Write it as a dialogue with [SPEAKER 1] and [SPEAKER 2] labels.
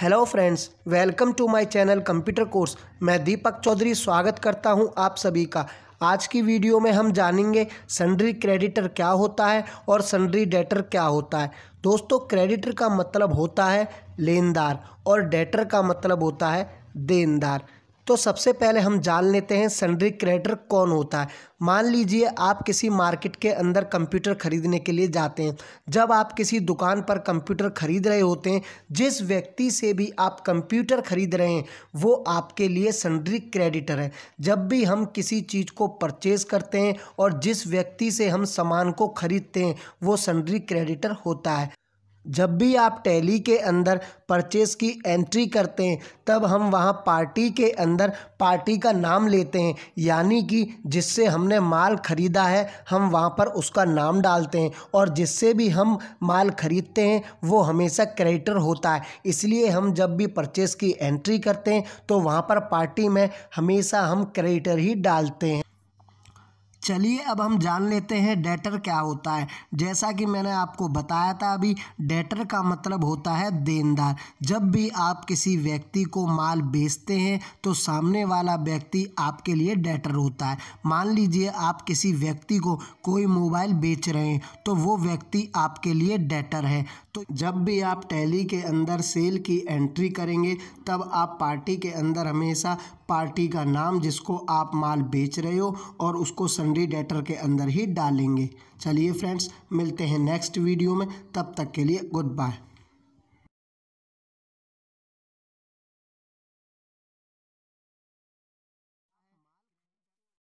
[SPEAKER 1] hello friends welcome to my channel computer course मैं दीपक चौधरी स्वागत करता हूं आप सभी का आज की वीडियो में हम जानेंगे सन्ड्री क्रेडिटर क्या होता है और सन्ड्री डेटर क्या होता है दोस्तों क्रेडिटर का मतलब होता है लेनदार और डेटर का मतलब होता है देनदार तो सबसे पहले हम जान लेते हैं सन्ड्री क्रेडिटर कौन होता है मान लीजिए आप किसी मार्केट के अंदर कंप्यूटर खरीदने के लिए जाते हैं जब आप किसी दुकान पर कंप्यूटर खरीद रहे होते हैं जिस व्यक्ति से भी आप कंप्यूटर खरीद रहे हैं वो आपके लिए सन्ड्री क्रेडिटर है जब भी हम किसी चीज़ को परचेज करते हैं और जिस व्यक्ति से हम सामान को खरीदते हैं वो सन्ड्री क्रेडिटर होता है जब भी आप टैली के अंदर परचेस की एंट्री करते हैं तब हम वहाँ पार्टी के अंदर पार्टी का नाम लेते हैं यानी कि जिससे हमने माल ख़रीदा है हम वहाँ पर उसका नाम डालते हैं और जिससे भी हम माल ख़रीदते हैं वो हमेशा क्रेडिटर होता है इसलिए हम जब भी परचेस की एंट्री करते हैं तो वहाँ पर पार्टी में हमेशा हम क्रेडिटर ही डालते हैं चलिए अब हम जान लेते हैं डेटर क्या होता है जैसा कि मैंने आपको बताया था अभी डेटर का मतलब होता है देनदार जब भी आप किसी व्यक्ति को माल बेचते हैं तो सामने वाला व्यक्ति आपके लिए डेटर होता है मान लीजिए आप किसी व्यक्ति को कोई मोबाइल बेच रहे हैं तो वो व्यक्ति आपके लिए डेटर है तो जब भी आप टैली के अंदर सेल की एंट्री करेंगे तब आप पार्टी के अंदर हमेशा पार्टी का नाम जिसको आप माल बेच रहे हो और उसको सेकेंडरी डेटर के अंदर ही डालेंगे चलिए फ्रेंड्स मिलते हैं नेक्स्ट वीडियो में तब तक के लिए गुड बाय